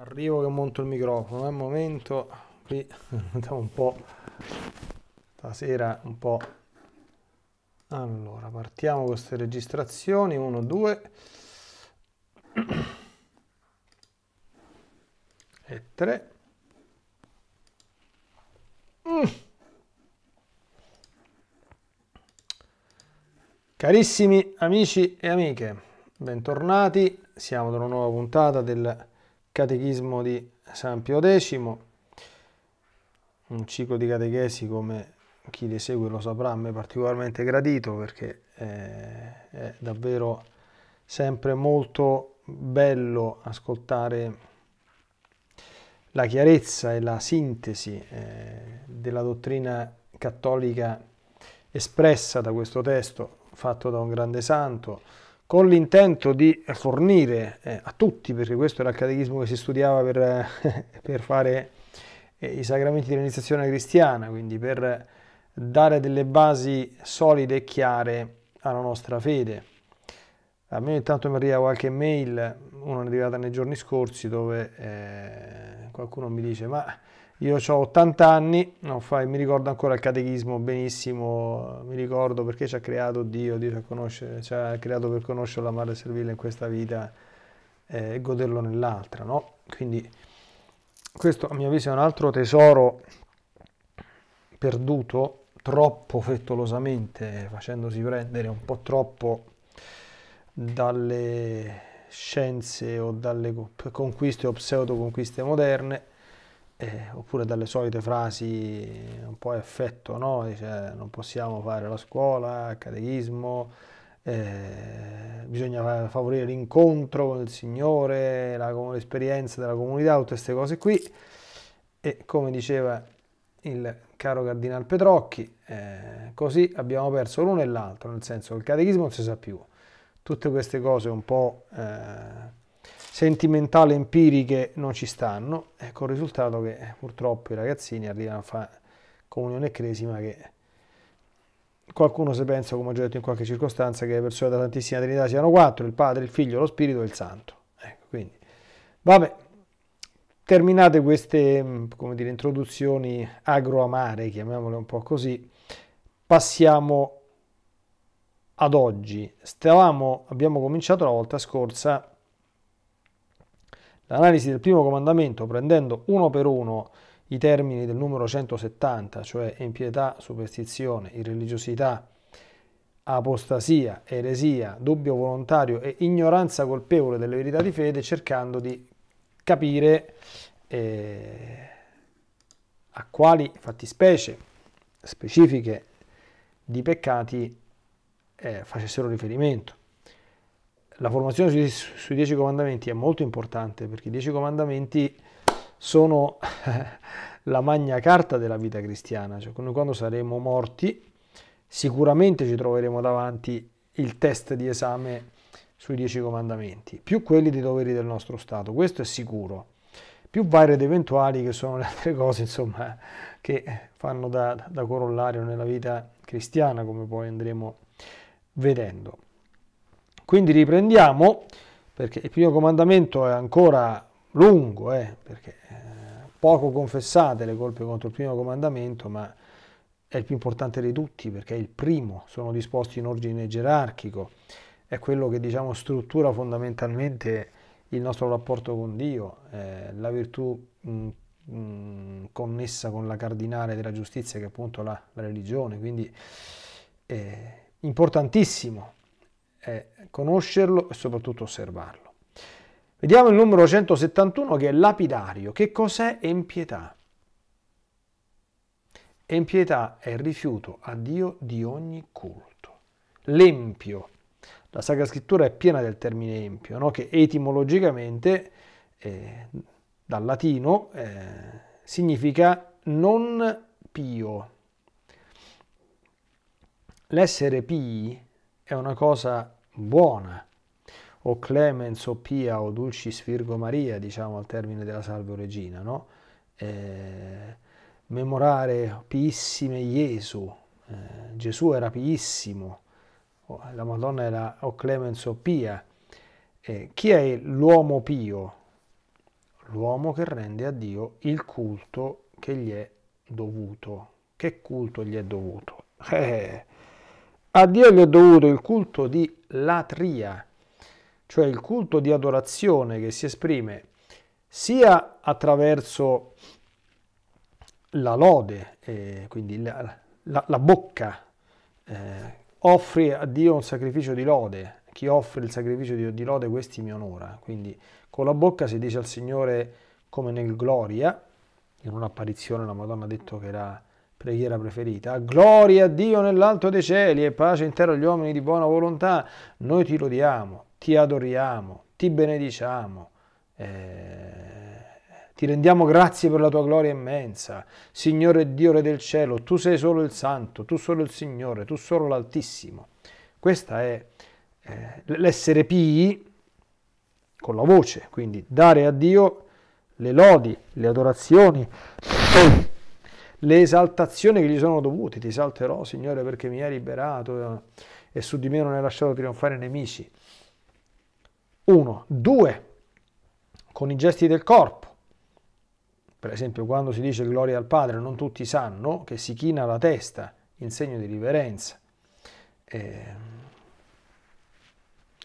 arrivo che monto il microfono è un momento qui andiamo un po' stasera un po' allora partiamo con queste registrazioni 1 2 e 3 mm. carissimi amici e amiche bentornati siamo ad una nuova puntata del Catechismo di San Pio X, un ciclo di catechesi come chi li segue lo saprà, a me particolarmente gradito perché eh, è davvero sempre molto bello ascoltare la chiarezza e la sintesi eh, della dottrina cattolica espressa da questo testo fatto da un grande santo, con l'intento di fornire eh, a tutti, perché questo era il catechismo che si studiava per, per fare eh, i sacramenti dell'iniziazione cristiana, quindi per dare delle basi solide e chiare alla nostra fede. A me intanto mi arriva qualche mail, una è arrivata nei giorni scorsi, dove eh, qualcuno mi dice ma io ho 80 anni, no, fai, mi ricordo ancora il catechismo benissimo, mi ricordo perché ci ha creato Dio, Dio ci ha, conosce, ci ha creato per conoscere la madre servile in questa vita eh, e goderlo nell'altra, no? Quindi questo a mio avviso è un altro tesoro perduto troppo frettolosamente, facendosi prendere un po' troppo dalle scienze o dalle conquiste o pseudo conquiste moderne eh, oppure dalle solite frasi eh, un po' a effetto, no? Dice, non possiamo fare la scuola, il catechismo, eh, bisogna favorire l'incontro con il Signore, l'esperienza della comunità, tutte queste cose qui. E come diceva il caro Cardinal Petrocchi, eh, così abbiamo perso l'uno e l'altro, nel senso che il catechismo non si sa più. Tutte queste cose un po' eh, sentimentali empiriche non ci stanno, ecco il risultato che eh, purtroppo i ragazzini arrivano a fare comunione e cresima che qualcuno se pensa, come ho già detto in qualche circostanza, che le persone della Santissima Trinità siano quattro, il Padre, il Figlio, lo Spirito e il Santo. Ecco, quindi, vabbè, terminate queste, come dire, introduzioni agroamare, chiamiamole un po' così, passiamo ad oggi. Stavamo, abbiamo cominciato la volta scorsa L'analisi del primo comandamento, prendendo uno per uno i termini del numero 170, cioè impietà, superstizione, irreligiosità, apostasia, eresia, dubbio volontario e ignoranza colpevole delle verità di fede, cercando di capire eh, a quali fattispecie specifiche di peccati eh, facessero riferimento la formazione sui, sui Dieci Comandamenti è molto importante perché i Dieci Comandamenti sono la magna carta della vita cristiana, cioè quando saremo morti sicuramente ci troveremo davanti il test di esame sui Dieci Comandamenti, più quelli dei doveri del nostro Stato, questo è sicuro, più varie ed eventuali che sono le altre cose insomma, che fanno da, da corollario nella vita cristiana, come poi andremo vedendo. Quindi riprendiamo, perché il primo comandamento è ancora lungo, eh, perché eh, poco confessate le colpe contro il primo comandamento, ma è il più importante di tutti, perché è il primo, sono disposti in ordine gerarchico, è quello che diciamo struttura fondamentalmente il nostro rapporto con Dio, eh, la virtù mh, mh, connessa con la cardinale della giustizia che è appunto la, la religione, quindi eh, importantissimo è conoscerlo e soprattutto osservarlo. Vediamo il numero 171 che è lapidario. Che cos'è empietà? Empietà è il rifiuto a Dio di ogni culto. L'empio. La Sacra Scrittura è piena del termine empio, no? che etimologicamente eh, dal latino eh, significa non pio. L'essere pii è una cosa buona. O Clemens o Pia o Dulcis Virgo Maria, diciamo al termine della Salve Regina, no? Eh, memorare piissime Gesù, eh, Gesù era piissimo, la Madonna era o Clemens o Pia. Eh, chi è l'uomo pio? L'uomo che rende a Dio il culto che gli è dovuto. Che culto gli è dovuto? Eh, a Dio gli è dovuto il culto di latria, cioè il culto di adorazione che si esprime sia attraverso la lode, eh, quindi la, la, la bocca, eh, offri a Dio un sacrificio di lode, chi offre il sacrificio di, di lode questi mi onora, quindi con la bocca si dice al Signore come nel Gloria, in un'apparizione la Madonna ha detto che era preghiera preferita. Gloria a Dio nell'alto dei cieli e pace in terra agli uomini di buona volontà. Noi ti lodiamo, ti adoriamo, ti benediciamo, eh, ti rendiamo grazie per la tua gloria immensa. Signore Dio Re del cielo, tu sei solo il Santo, tu solo il Signore, tu solo l'Altissimo. Questa è eh, l'essere pii con la voce, quindi dare a Dio le lodi, le adorazioni le esaltazioni che gli sono dovute. Ti esalterò, Signore, perché mi hai liberato eh, e su di me non hai lasciato trionfare nemici. Uno. Due. Con i gesti del corpo. Per esempio, quando si dice gloria al Padre, non tutti sanno che si china la testa in segno di riverenza. Eh,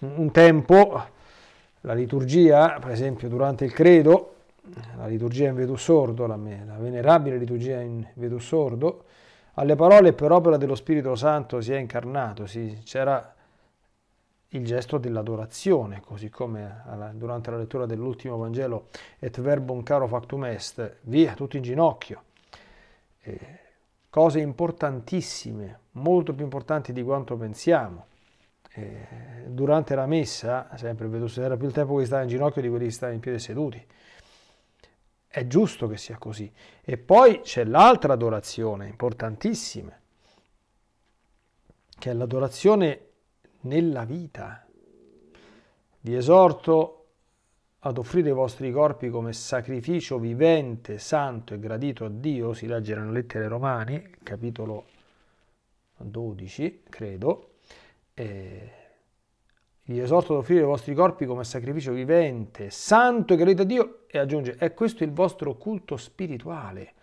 un tempo la liturgia, per esempio durante il credo, la liturgia in vedo sordo, la, la venerabile liturgia in vedo sordo, alle parole per opera dello Spirito Santo si è incarnato, si, c'era il gesto dell'adorazione, così come alla, durante la lettura dell'ultimo Vangelo, et verbum caro factum est, via, tutto in ginocchio. Eh, cose importantissime, molto più importanti di quanto pensiamo. Eh, durante la messa, sempre vedo se era più il tempo che stava in ginocchio di quelli che stava in piedi seduti è giusto che sia così. E poi c'è l'altra adorazione, importantissima, che è l'adorazione nella vita. Vi esorto ad offrire i vostri corpi come sacrificio vivente, santo e gradito a Dio, si legge nelle lettere Romani, capitolo 12, credo. Eh, vi esorto ad offrire i vostri corpi come sacrificio vivente, santo e gradito a Dio, e aggiunge, è questo il vostro culto spirituale,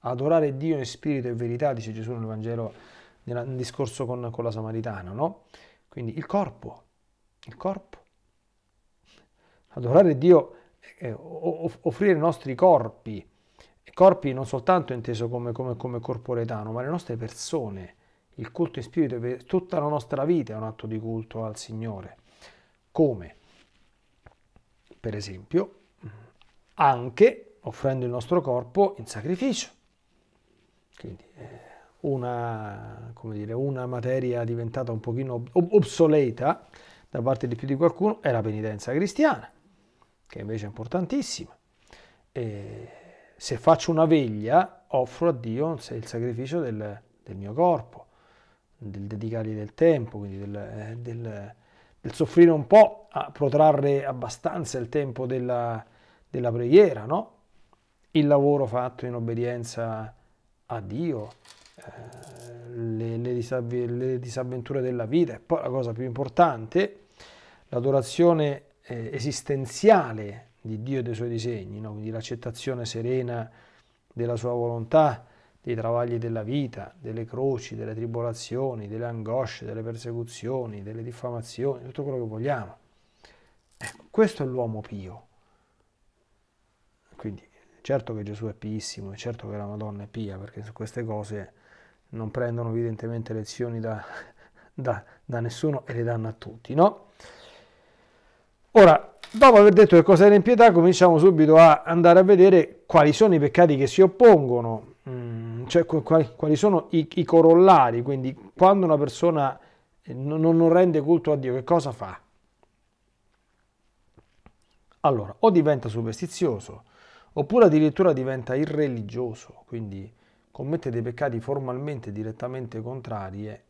adorare Dio in spirito e verità, dice Gesù nel Vangelo, nel discorso con, con la Samaritana, no? Quindi il corpo, il corpo. Adorare Dio, eh, offrire i nostri corpi, corpi non soltanto inteso come, come, come corporeetano, ma le nostre persone, il culto in spirito, tutta la nostra vita è un atto di culto al Signore come per esempio anche offrendo il nostro corpo in sacrificio. Quindi eh, una, dire, una materia diventata un pochino obsoleta da parte di più di qualcuno è la penitenza cristiana, che invece è importantissima. E se faccio una veglia, offro a Dio il sacrificio del, del mio corpo, del dedicargli del tempo, quindi del, eh, del il soffrire un po' a protrarre abbastanza il tempo della, della preghiera, no? il lavoro fatto in obbedienza a Dio, eh, le, le, disavventure della vita e poi la cosa più importante, l'adorazione eh, esistenziale di Dio e dei suoi disegni, no? quindi l'accettazione serena della sua volontà, dei travagli della vita, delle croci, delle tribolazioni, delle angosce, delle persecuzioni, delle diffamazioni, tutto quello che vogliamo. Ecco, questo è l'uomo pio. Quindi, certo che Gesù è piissimo, e certo che la Madonna è pia, perché su queste cose non prendono evidentemente lezioni da, da, da nessuno e le danno a tutti, no? Ora, dopo aver detto che cosa in pietà, cominciamo subito a andare a vedere quali sono i peccati che si oppongono. Mm cioè, quali, quali, sono i, i, corollari, quindi quando una persona eh, non, non rende culto a Dio, che cosa fa? Allora, o diventa superstizioso, oppure addirittura diventa irreligioso, quindi commette dei peccati formalmente direttamente contrarie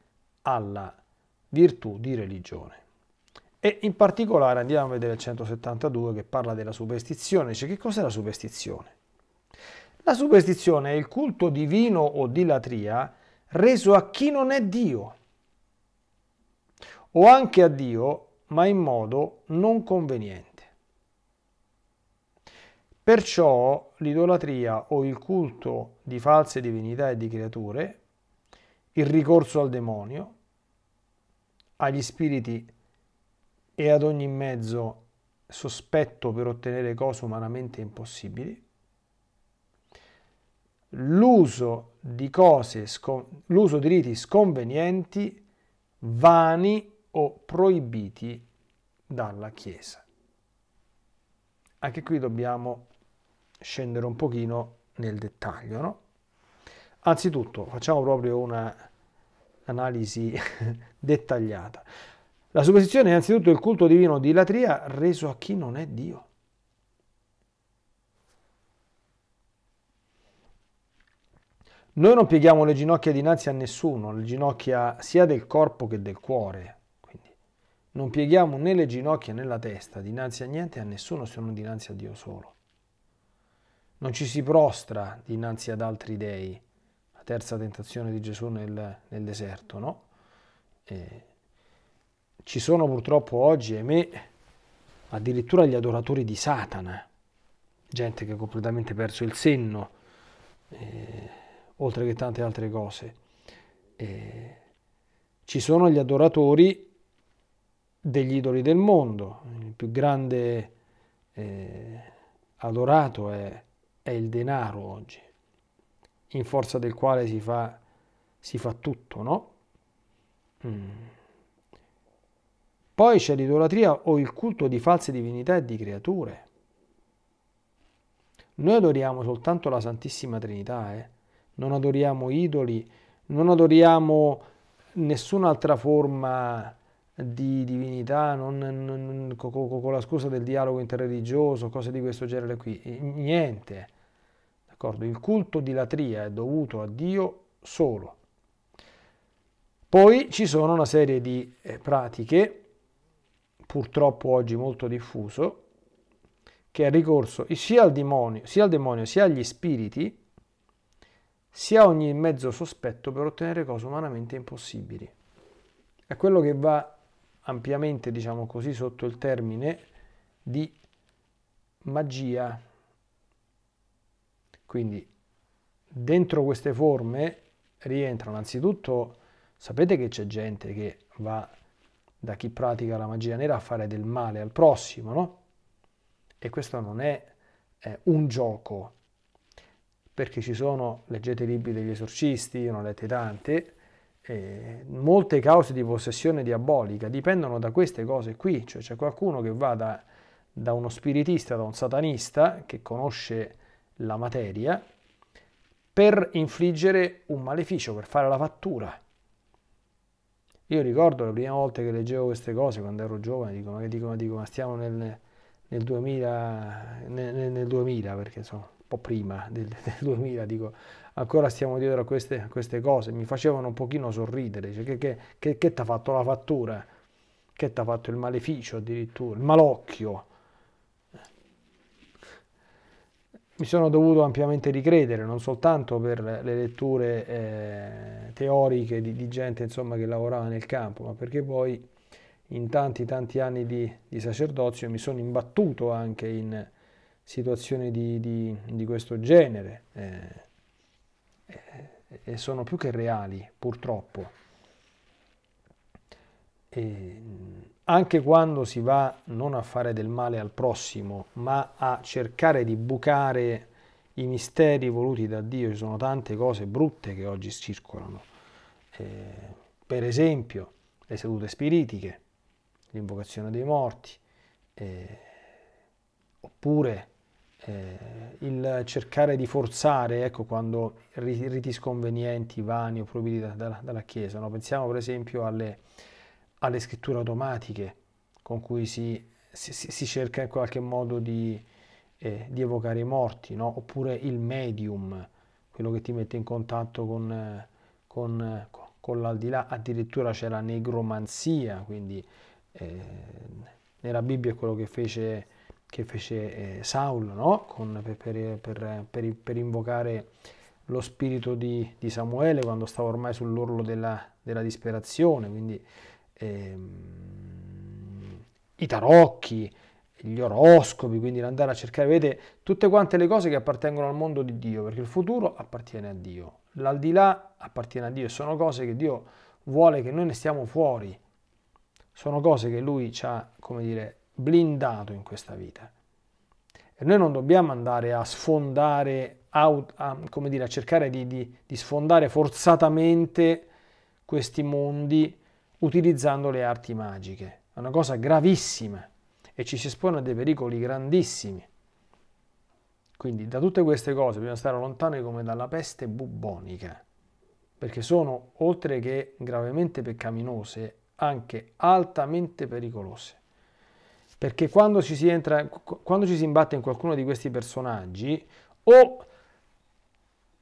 alla virtù di religione. E in particolare andiamo a vedere il 172 che parla della superstizione, cioè che cos'è la superstizione? La superstizione è il culto divino o di latria reso a chi non è Dio, o anche a Dio, ma in modo non conveniente. Perciò l'idolatria o il culto di false divinità e di creature, il ricorso al demonio, agli spiriti e ad ogni mezzo sospetto per ottenere cose umanamente impossibili, l'uso di cose, l'uso di riti sconvenienti, vani o proibiti dalla Chiesa. Anche qui dobbiamo scendere un pochino nel dettaglio, no? Anzitutto facciamo proprio un'analisi dettagliata. La supposizione è anzitutto il culto divino di latria reso a chi non è Dio. Noi non pieghiamo le ginocchia dinanzi a nessuno, le ginocchia sia del corpo che del cuore. Quindi non pieghiamo né le ginocchia né la testa dinanzi a niente e a nessuno se non dinanzi a Dio solo. Non ci si prostra dinanzi ad altri dei, la terza tentazione di Gesù nel, nel deserto, no? E ci sono purtroppo oggi, ahimè, addirittura gli adoratori di Satana, gente che ha completamente perso il senno. Eh, oltre che tante altre cose. E ci sono gli adoratori degli idoli del mondo, il più grande eh, adorato è, è, il denaro oggi, in forza del quale si fa, si fa tutto, no? Mm. Poi c'è l'idolatria o il culto di false divinità e di creature. Noi adoriamo soltanto la Santissima Trinità, eh? non adoriamo idoli, non adoriamo nessun'altra forma di divinità, non, non, con, con, la scusa del dialogo interreligioso, cose di questo genere qui, niente. D'accordo? Il culto di latria è dovuto a Dio solo. Poi ci sono una serie di eh, pratiche, purtroppo oggi molto diffuso, che è ricorso sia al demonio sia, al demonio, sia agli spiriti, si ha ogni mezzo sospetto per ottenere cose umanamente impossibili. È quello che va ampiamente, diciamo così, sotto il termine di magia. Quindi dentro queste forme rientrano anzitutto, sapete che c'è gente che va da chi pratica la magia nera a fare del male al prossimo, no? E questo non è, è un gioco, perché ci sono, leggete i libri degli esorcisti, io ne ho lette tante, eh, molte cause di possessione diabolica dipendono da queste cose qui, cioè c'è qualcuno che va da, da uno spiritista, da un satanista che conosce la materia per infliggere un maleficio, per fare la fattura. Io ricordo la prima volta che leggevo queste cose quando ero giovane, dico, ma, dico, ma, dico, ma stiamo nel, nel, 2000, nel, nel 2000, perché insomma po' prima del, del 2000, dico, ancora stiamo dietro a queste, a queste, cose, mi facevano un pochino sorridere, cioè, che, che, che, che ti ha fatto la fattura, che ti ha fatto il maleficio addirittura, il malocchio. Mi sono dovuto ampiamente ricredere, non soltanto per le letture eh, teoriche di, di gente insomma, che lavorava nel campo, ma perché poi in tanti tanti anni di, di sacerdozio mi sono imbattuto anche in situazioni di, di, di questo genere eh, eh, e sono più che reali, purtroppo. E anche quando si va non a fare del male al prossimo, ma a cercare di bucare i misteri voluti da Dio, ci sono tante cose brutte che oggi circolano. Eh, per esempio, le sedute spiritiche, l'invocazione dei morti, eh, oppure eh, il cercare di forzare ecco, quando riti sconvenienti, vani o proibiti da, da, dalla Chiesa. No? Pensiamo per esempio alle, alle, scritture automatiche con cui si, si, si cerca in qualche modo di, eh, di evocare i morti, no? oppure il medium, quello che ti mette in contatto con, con, con l'aldilà, addirittura c'è la negromanzia, quindi eh, nella Bibbia è quello che fece che fece eh, Saulo no? Con, per, per, per, per, invocare lo spirito di, di, Samuele quando stava ormai sull'orlo della, della disperazione, quindi ehm, i tarocchi, gli oroscopi, quindi andare a cercare, vedete, tutte quante le cose che appartengono al mondo di Dio, perché il futuro appartiene a Dio, l'aldilà appartiene a Dio sono cose che Dio vuole che noi ne stiamo fuori, sono cose che Lui ci ha, come dire, blindato in questa vita. E noi non dobbiamo andare a sfondare, a, a, come dire, a cercare di, di, di sfondare forzatamente questi mondi utilizzando le arti magiche. È una cosa gravissima e ci si espone a dei pericoli grandissimi. Quindi da tutte queste cose bisogna stare lontani come dalla peste bubbonica, perché sono, oltre che gravemente peccaminose, anche altamente pericolose. Perché quando ci si, entra, quando ci si imbatte in qualcuno di questi personaggi, o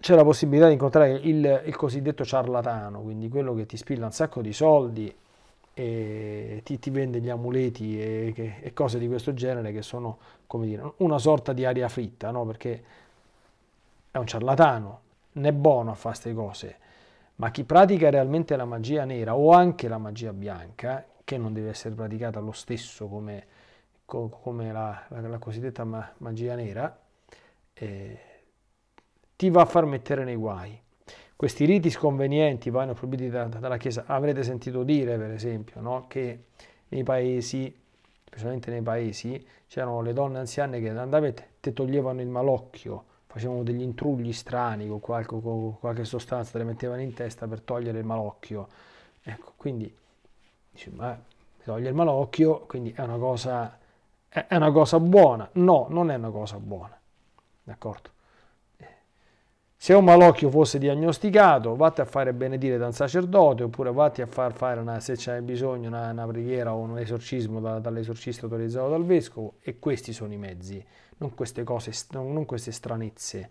c'è la possibilità di incontrare il, il cosiddetto ciarlatano, quindi quello che ti spilla un sacco di soldi e ti, ti vende gli amuleti e, che, e, cose di questo genere che sono, come dire, una sorta di aria fritta, no? Perché è un ciarlatano, non è buono a fare queste cose, ma chi pratica realmente la magia nera o anche la magia bianca, che non deve essere praticata lo stesso come co- come la, la, la cosiddetta ma- magia nera, eh, ti va a far mettere nei guai. Questi riti sconvenienti vanno proibiti da, da, dalla Chiesa. Avrete sentito dire, per esempio, no? che nei paesi, specialmente nei paesi, c'erano le donne anziane che andavano e te toglievano il malocchio, facevano degli intrugli strani con qualche, con qualche sostanza, te le mettevano in testa per togliere il malocchio. Ecco, quindi dice, ma toglie il malocchio, quindi è una cosa è una cosa buona. No, non è una cosa buona. D'accordo? Eh. Se un malocchio fosse diagnosticato, vatti a fare benedire da un sacerdote oppure vatti a far fare, una, se c'è bisogno, una, una, preghiera o un esorcismo da, dall'esorcista autorizzato dal vescovo e questi sono i mezzi, non queste cose, non queste stranezze,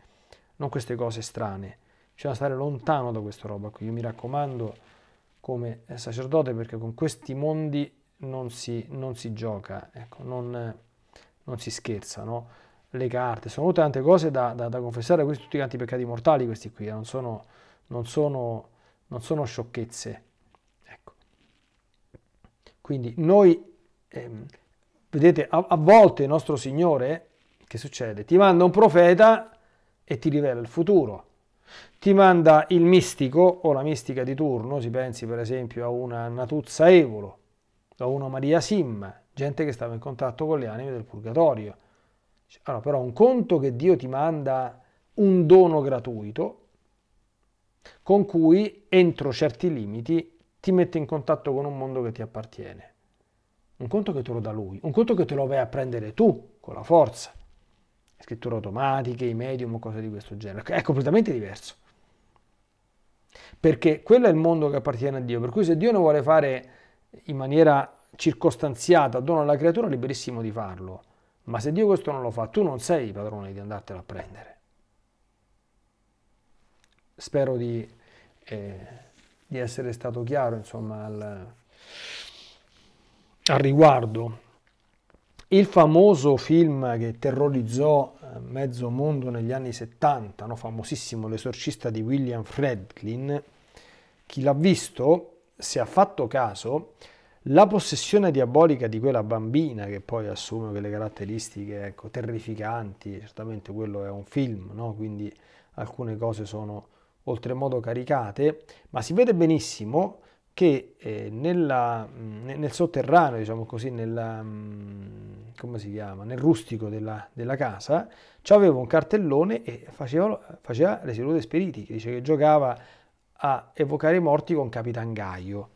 non queste cose strane. Bisogna stare lontano da questa roba qui. Io mi raccomando come sacerdote perché con questi mondi non si, non si gioca, ecco, non, non, si scherza, no? le carte, sono tante cose da, da, da confessare, questi tutti quanti peccati mortali, questi qui, eh, non, sono, non, sono, non sono sciocchezze. Ecco. Quindi noi, ehm, vedete, a, a volte il nostro Signore, che succede? Ti manda un profeta e ti rivela il futuro. Ti manda il mistico o la mistica di turno, si pensi per esempio a una Natuzza Evolo, da uno Maria Sim, gente che stava in contatto con le anime del purgatorio. Allora, però un conto che Dio ti manda un dono gratuito con cui entro certi limiti ti mette in contatto con un mondo che ti appartiene. Un conto che te lo dà lui, un conto che te lo vai a prendere tu con la forza. Scritture automatiche, i medium cose di questo genere. È completamente diverso. Perché quello è il mondo che appartiene a Dio. Per cui se Dio non vuole fare in maniera circostanziata dono alla creatura, liberissimo di farlo. Ma se Dio questo non lo fa, tu non sei padrone di andartelo a prendere. Spero di, eh, di essere stato chiaro insomma, al, al, riguardo. Il famoso film che terrorizzò eh, mezzo mondo negli anni 70, no? famosissimo L'esorcista di William Fredlin, chi l'ha visto se ha fatto caso, la possessione diabolica di quella bambina, che poi assume quelle caratteristiche ecco, terrificanti, certamente quello è un film, no? quindi alcune cose sono oltremodo caricate, ma si vede benissimo che eh, nella, nel sotterraneo, diciamo così, nella, chiama, nel rustico della, della casa, c'aveva un cartellone e faceva, faceva le sedute spiriti, che dice che giocava a evocare i morti con Capitan Gaio.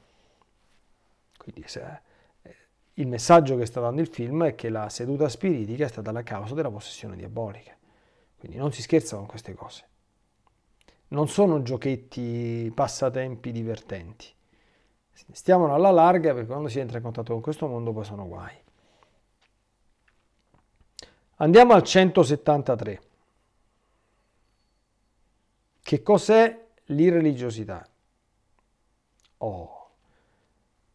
Quindi se, eh, il messaggio che sta dando il film è che la seduta spiritica è stata la causa della possessione diabolica. Quindi non si scherza con queste cose. Non sono giochetti, passatempi divertenti. Stiamo alla larga perché quando si entra in contatto con questo mondo poi sono guai. Andiamo al 173. Che cos'è l'irreligiosità. Oh,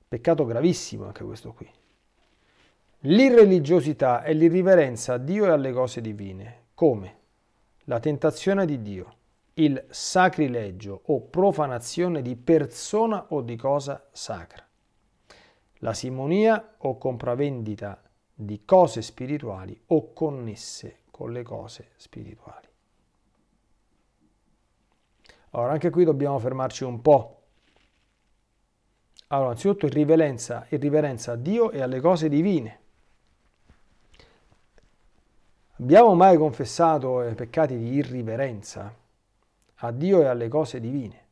peccato gravissimo anche questo qui. L'irreligiosità è l'irriverenza a Dio e alle cose divine, come la tentazione di Dio, il sacrilegio o profanazione di persona o di cosa sacra, la simonia o compravendita di cose spirituali o connesse con le cose spirituali. Allora, anche qui dobbiamo fermarci un po'. Allora, anzitutto irriverenza, irriverenza a Dio e alle cose divine. Abbiamo mai confessato i eh, peccati di irriverenza a Dio e alle cose divine?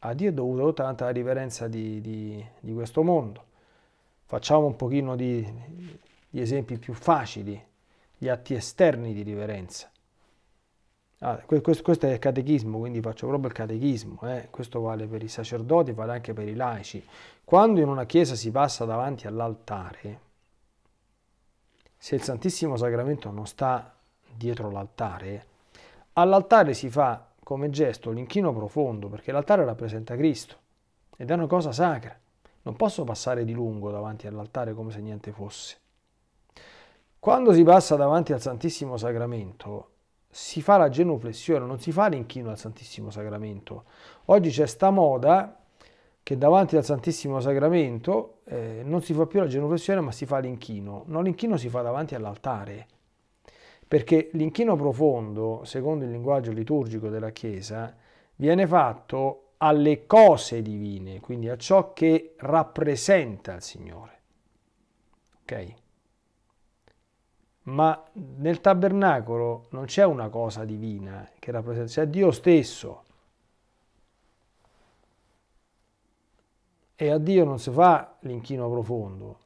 A Dio è dovuta tanta riverenza di, di, di, questo mondo. Facciamo un pochino di, di esempi più facili, gli atti esterni di riverenza Ah, questo, questo, è il catechismo, quindi faccio proprio il catechismo, eh. questo vale per i sacerdoti, vale anche per i laici. Quando in una chiesa si passa davanti all'altare, se il Santissimo Sacramento non sta dietro l'altare, all'altare si fa come gesto l'inchino profondo, perché l'altare rappresenta Cristo ed è una cosa sacra. Non posso passare di lungo davanti all'altare come se niente fosse. Quando si passa davanti al Santissimo Sacramento, si fa la genuflessione, non si fa l'inchino al Santissimo Sacramento. Oggi c'è sta moda che davanti al Santissimo Sacramento eh, non si fa più la genuflessione ma si fa l'inchino. No, l'inchino si fa davanti all'altare, perché l'inchino profondo, secondo il linguaggio liturgico della Chiesa, viene fatto alle cose divine, quindi a ciò che rappresenta il Signore. Ok? ma nel tabernacolo non c'è una cosa divina che rappresenta, c'è Dio stesso. E a Dio non si fa l'inchino profondo.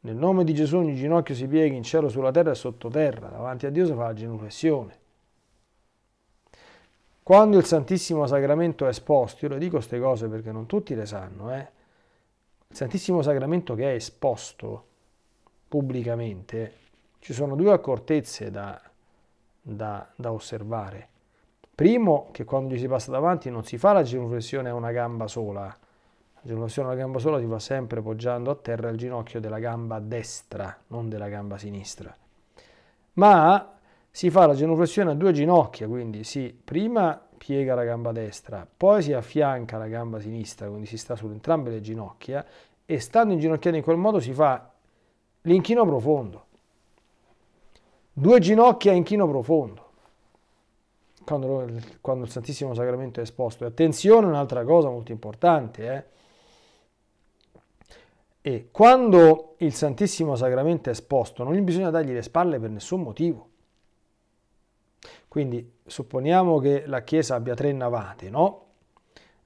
Nel nome di Gesù ogni ginocchio si piega in cielo, sulla terra e sottoterra. Davanti a Dio si fa la genuflessione. Quando il Santissimo Sacramento è esposto, io le dico queste cose perché non tutti le sanno, eh? il Santissimo Sacramento che è esposto pubblicamente ci sono due accortezze da, da, da osservare. Primo, che quando gli si passa davanti non si fa la genuflessione a una gamba sola, La genuflessione a una gamba sola si fa sempre poggiando a terra il ginocchio della gamba destra, non della gamba sinistra. Ma si fa la genuflessione a due ginocchia, quindi si prima piega la gamba destra, poi si affianca la gamba sinistra, quindi si sta su entrambe le ginocchia e stando inginocchiati in quel modo si fa l'inchino profondo. Due ginocchia in chino profondo. Quando, quando il Santissimo Sacramento è esposto. E attenzione, un'altra cosa molto importante, eh? E quando il Santissimo Sacramento è esposto, non gli bisogna dargli le spalle per nessun motivo. Quindi supponiamo che la chiesa abbia tre navate, no?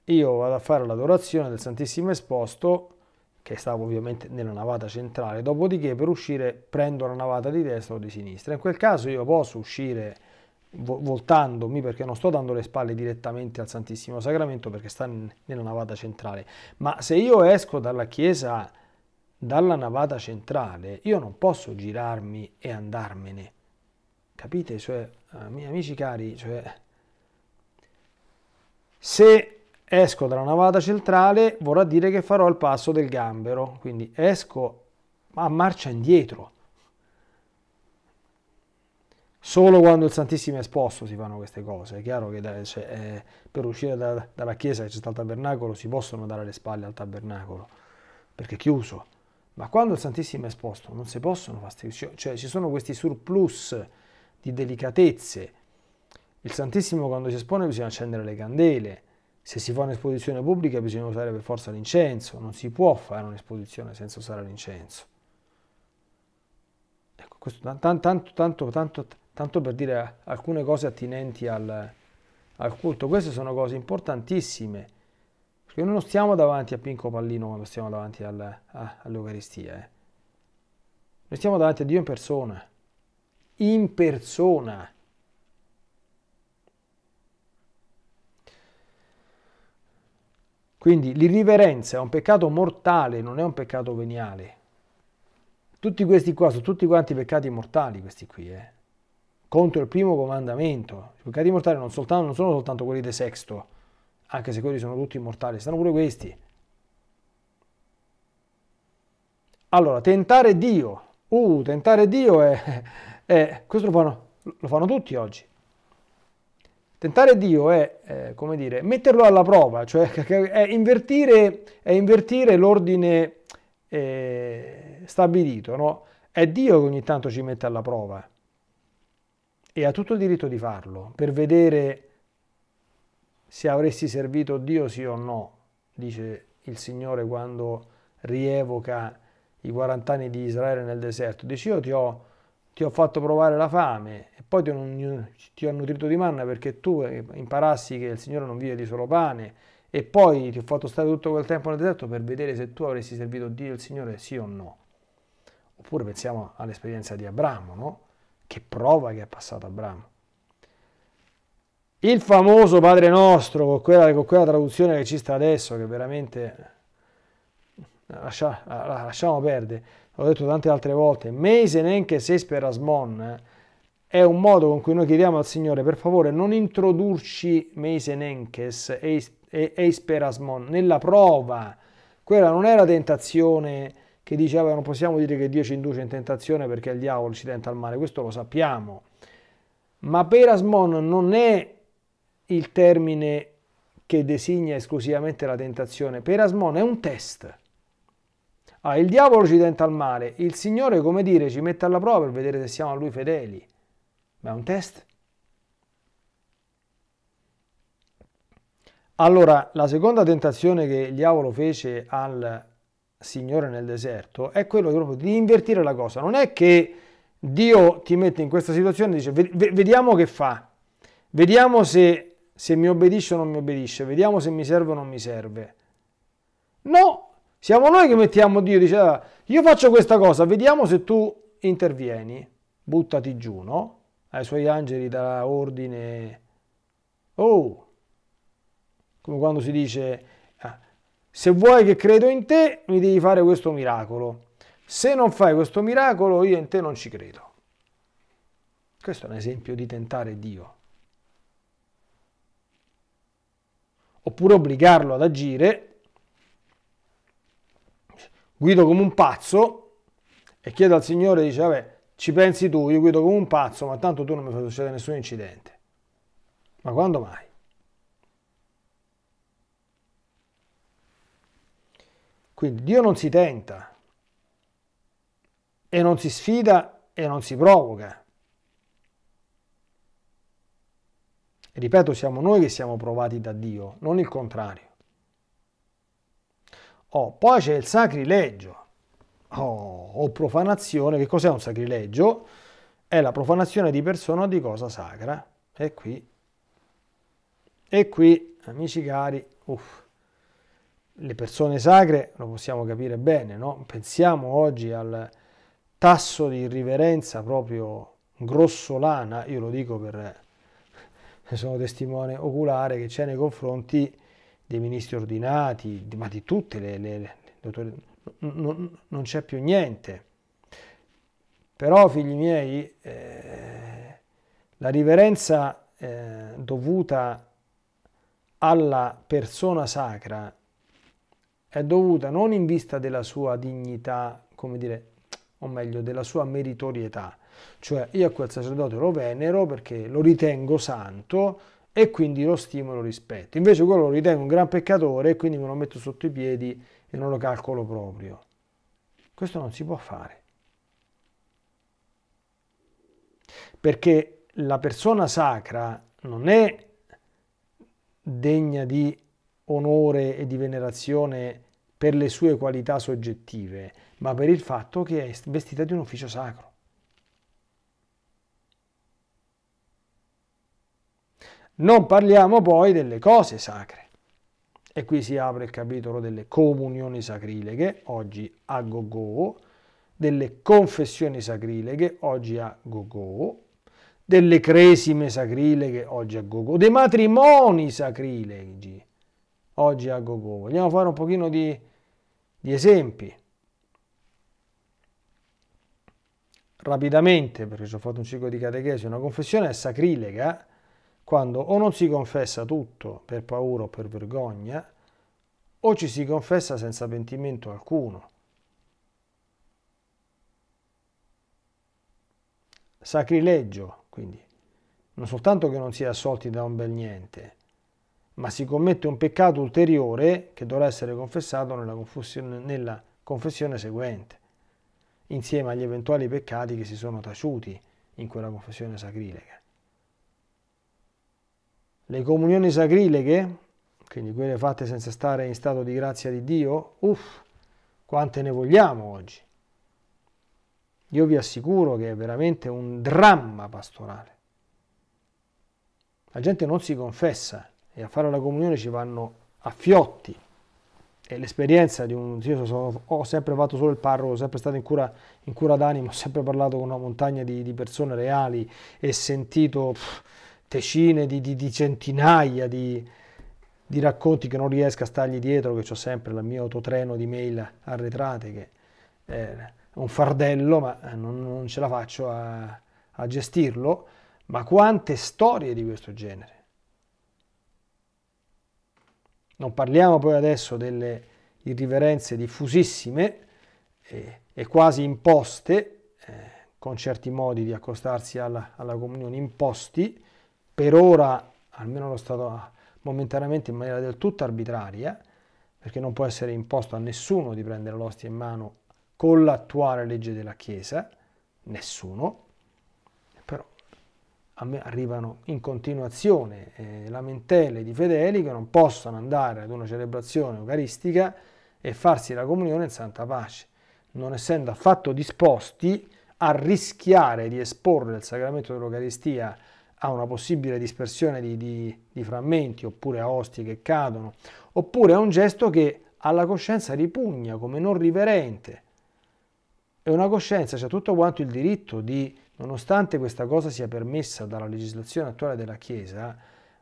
Io vado a fare l'adorazione del Santissimo Esposto, che stavo ovviamente nella navata centrale, dopodiché per uscire prendo la navata di destra o di sinistra. In quel caso io posso uscire voltandomi perché non sto dando le spalle direttamente al Santissimo Sacramento perché sta nella navata centrale, ma se io esco dalla chiesa dalla navata centrale, io non posso girarmi e andarmene. Capite? Cioè, eh, amici cari, cioè, se esco dalla navata centrale vorrà dire che farò il passo del gambero, quindi esco a marcia indietro. Solo quando il Santissimo è esposto si fanno queste cose. È chiaro che da, cioè, eh, per uscire da, dalla chiesa che c'è stato il tabernacolo si possono dare le spalle al tabernacolo, perché è chiuso. Ma quando il Santissimo è esposto non si possono fare cioè ci sono questi surplus di delicatezze. Il Santissimo quando si espone bisogna accendere le candele, se si fa un'esposizione pubblica bisogna usare per forza l'incenso, non si può fare un'esposizione senza usare l'incenso. Ecco, questo tanto, tanto, tanto, tanto per dire alcune cose attinenti al, al culto, queste sono cose importantissime, perché noi non stiamo davanti a Pinco Pallino quando stiamo davanti al, all'Eucaristia, eh. noi stiamo davanti a Dio in persona, in persona. Quindi l'irriverenza è un peccato mortale, non è un peccato veniale. Tutti questi qua sono tutti quanti peccati mortali, questi qui, eh? contro il primo comandamento. I peccati mortali non, soltanto, non sono soltanto quelli del Sexto, anche se quelli sono tutti mortali, stanno pure questi. Allora, tentare Dio. Uh, tentare Dio è... è questo lo fanno, lo fanno tutti oggi. Tentare Dio è, eh, come dire, metterlo alla prova, cioè è invertire, è invertire l'ordine eh, stabilito, no? È Dio che ogni tanto ci mette alla prova e ha tutto il diritto di farlo per vedere se avresti servito Dio sì o no, dice il Signore quando rievoca i 40 anni di Israele nel deserto. Dice io ti ho ti ho fatto provare la fame e poi ti ho, ti ho nutrito di manna perché tu eh, imparassi che il Signore non vive di solo pane e poi ti ho fatto stare tutto quel tempo nel deserto per vedere se tu avresti servito Dio e il Signore sì o no. Oppure pensiamo all'esperienza di Abramo, no? Che prova che ha passato Abramo. Il famoso Padre nostro, con quella, con quella traduzione che ci sta adesso, che veramente eh, lascia, lasciamo perdere, l'ho detto tante altre volte, Meisenenche Sesper Asmon eh. è un modo con cui noi chiediamo al Signore, per favore non introdurci Meisenenkes e esperasmon nella prova. Quella non è la tentazione che diceva non possiamo dire che Dio ci induce in tentazione perché il diavolo ci tenta al male, questo lo sappiamo. Ma perasmon non è il termine che designa esclusivamente la tentazione, perasmon è un test. Ah, il diavolo ci tenta al male, il Signore, come dire, ci mette alla prova per vedere se siamo a Lui fedeli. Ma è un test. Allora, la seconda tentazione che il diavolo fece al Signore nel deserto è quello proprio di invertire la cosa. Non è che Dio ti mette in questa situazione e dice vediamo che fa, vediamo se, se mi obbedisce o non mi obbedisce, vediamo se mi serve o non mi serve. No, siamo noi che mettiamo Dio, dice, ah, io faccio questa cosa, vediamo se tu intervieni, buttati giù, no? Ai suoi angeli darà ordine. Oh, come quando si dice, ah, se vuoi che credo in te, mi devi fare questo miracolo. Se non fai questo miracolo, io in te non ci credo. Questo è un esempio di tentare Dio. Oppure obbligarlo ad agire guido come un pazzo e chiedo al Signore, dice, vabbè, ci pensi tu, io guido come un pazzo, ma tanto tu non mi fai succedere nessun incidente. Ma quando mai? Quindi Dio non si tenta e non si sfida e non si provoca. E ripeto, siamo noi che siamo provati da Dio, non il contrario. Oh, poi c'è il sacrilegio oh, o profanazione. Che cos'è un sacrilegio? È la profanazione di persona o di cosa sacra. E qui, e qui amici cari, uff, le persone sacre lo possiamo capire bene, no? Pensiamo oggi al tasso di irriverenza proprio grossolana, io lo dico per sono testimone oculare che c'è nei confronti dei ministri ordinati, ma di tutte le, le, le autorità, non, non c'è più niente. Però, figli miei, eh, la riverenza eh, dovuta alla persona sacra è dovuta non in vista della sua dignità, come dire, o meglio, della sua meritorietà. Cioè, io a quel sacerdote lo venero perché lo ritengo santo, e quindi lo stimo e lo rispetto. Invece quello lo ritengo un gran peccatore e quindi me lo metto sotto i piedi e non lo calcolo proprio. Questo non si può fare. Perché la persona sacra non è degna di onore e di venerazione per le sue qualità soggettive, ma per il fatto che è vestita di un ufficio sacro. Non parliamo poi delle cose sacre. E qui si apre il capitolo delle comunioni sacrileghe, oggi a gogo, delle confessioni sacrileghe, oggi a gogo, delle cresime sacrileghe, oggi a gogo, dei matrimoni sacrileghi, oggi a gogo. Vogliamo fare un pochino di, di esempi. Rapidamente, perché ci ho fatto un ciclo di catechesi, una confessione è sacrilega, quando o non si confessa tutto per paura o per vergogna, o ci si confessa senza pentimento alcuno. Sacrilegio, quindi, non soltanto che non si è assolti da un bel niente, ma si commette un peccato ulteriore che dovrà essere confessato nella, nella confessione seguente, insieme agli eventuali peccati che si sono taciuti in quella confessione sacrilega. Le comunioni sacrileghe, quindi quelle fatte senza stare in stato di grazia di Dio, uff, quante ne vogliamo oggi. Io vi assicuro che è veramente un dramma pastorale. La gente non si confessa e a fare la comunione ci vanno a fiotti. E l'esperienza di un... Io sono, ho sempre fatto solo il parroco, ho sempre stato in cura, in cura d'animo, ho sempre parlato con una montagna di, di persone reali e sentito... Pff, decine di, di, di centinaia di, di, racconti che non riesco a stargli dietro, che ho sempre il mio autotreno di mail arretrate, che è un fardello, ma non, non ce la faccio a, a gestirlo. Ma quante storie di questo genere? Non parliamo poi adesso delle irriverenze diffusissime eh, e quasi imposte, eh, con certi modi di accostarsi alla, alla comunione imposti, per ora, almeno lo Stato momentaneamente in maniera del tutto arbitraria, perché non può essere imposto a nessuno di prendere l'ostia in mano con l'attuale legge della Chiesa, nessuno, però a me arrivano in continuazione eh, lamentele di fedeli che non possono andare ad una celebrazione eucaristica e farsi la comunione in santa pace, non essendo affatto disposti a rischiare di esporre il sacramento dell'Eucaristia a una possibile dispersione di, di, di frammenti oppure a ostie che cadono, oppure a un gesto che alla coscienza ripugna come non riverente. E una coscienza ha tutto quanto il diritto di, nonostante questa cosa sia permessa dalla legislazione attuale della Chiesa,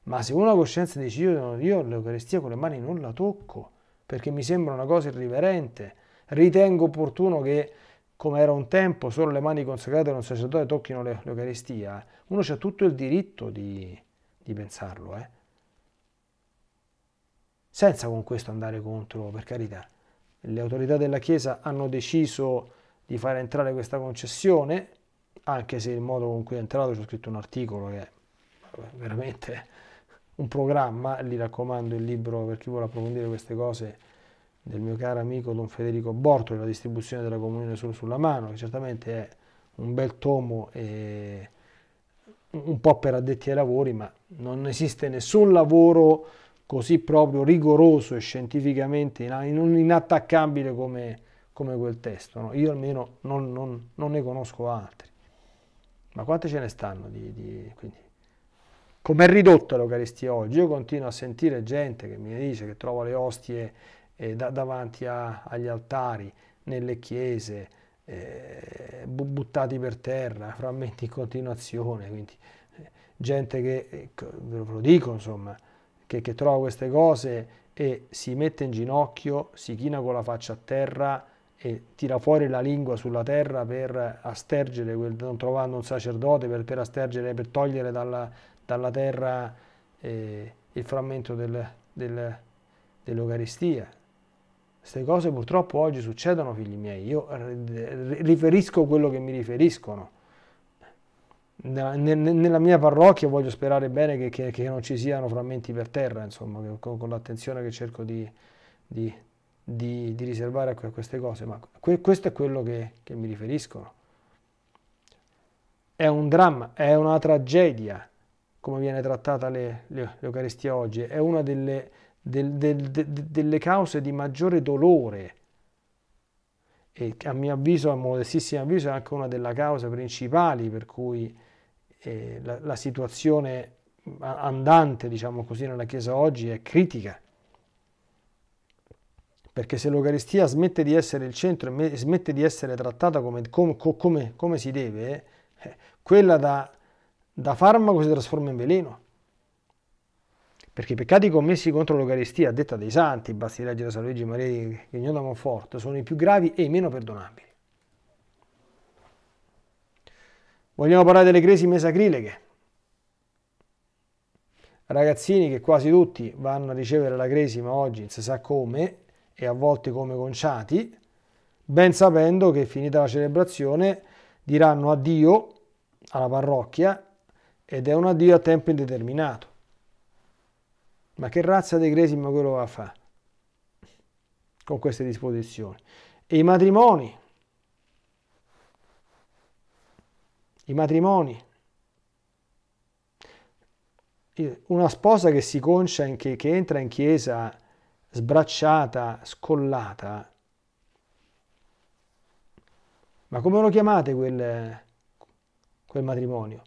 ma se una coscienza decide io, io l'Eucaristia con le mani non la tocco, perché mi sembra una cosa irriverente, ritengo opportuno che come era un tempo solo le mani consacrate da un sacerdote tocchino l'Eucaristia, eh. uno ha tutto il diritto di, di pensarlo, eh? senza con questo andare contro, per carità. Le autorità della Chiesa hanno deciso di far entrare questa concessione, anche se il modo con cui è entrato, c'è scritto un articolo che è veramente un programma, li raccomando il libro per chi vuole approfondire queste cose, del mio caro amico Don Federico Bortoli, la distribuzione della comunione solo sulla mano, che certamente è un bel tomo e un po' per addetti ai lavori, ma non esiste nessun lavoro così proprio rigoroso e scientificamente inattaccabile come, come quel testo. No? Io almeno non, non, non, ne conosco altri. Ma quante ce ne stanno? Di, di, Com'è ridotta l'Eucaristia oggi? Io continuo a sentire gente che mi dice che trova le ostie eh, da, davanti a, agli altari, nelle chiese, eh, buttati per terra, frammenti in continuazione, quindi eh, gente che, eh, ve lo dico insomma, che, che trova queste cose e si mette in ginocchio, si china con la faccia a terra, e tira fuori la lingua sulla terra per astergere, non trovando un sacerdote, per, per astergere, per togliere dalla, dalla terra eh, il frammento del, del, dell'Eucaristia. Queste cose purtroppo oggi succedono, figli miei. Io riferisco quello che mi riferiscono. Nella mia parrocchia voglio sperare bene che, che, che non ci siano frammenti per terra, insomma, con, con l'attenzione che cerco di, di, di, di, riservare a queste cose, ma que, questo è quello che, che mi riferiscono. È un dramma, è una tragedia come viene trattata l'Eucaristia oggi, è una delle del, del, de, delle cause di maggiore dolore e a mio avviso, a modestissimo avviso, è anche una delle cause principali per cui eh, la, la, situazione andante, diciamo così, nella Chiesa oggi è critica. Perché se l'Eucaristia smette di essere il centro e smette di essere trattata come, come, come, come si deve, eh, quella da, da farmaco si trasforma in veleno perché i peccati commessi contro l'Eucaristia, a detta dei santi, basti leggere San Luigi Maria Grignon da Monfort, sono i più gravi e i meno perdonabili. Vogliamo parlare delle cresime sacrileghe? Ragazzini che quasi tutti vanno a ricevere la cresima oggi, non si sa come, e a volte come conciati, ben sapendo che finita la celebrazione diranno addio alla parrocchia ed è un addio a tempo indeterminato. Ma che razza di cresima quello va a fare con queste disposizioni? E i matrimoni, i matrimoni, una sposa che si concia, in che, che entra in chiesa sbracciata, scollata, ma come lo chiamate quel, quel matrimonio?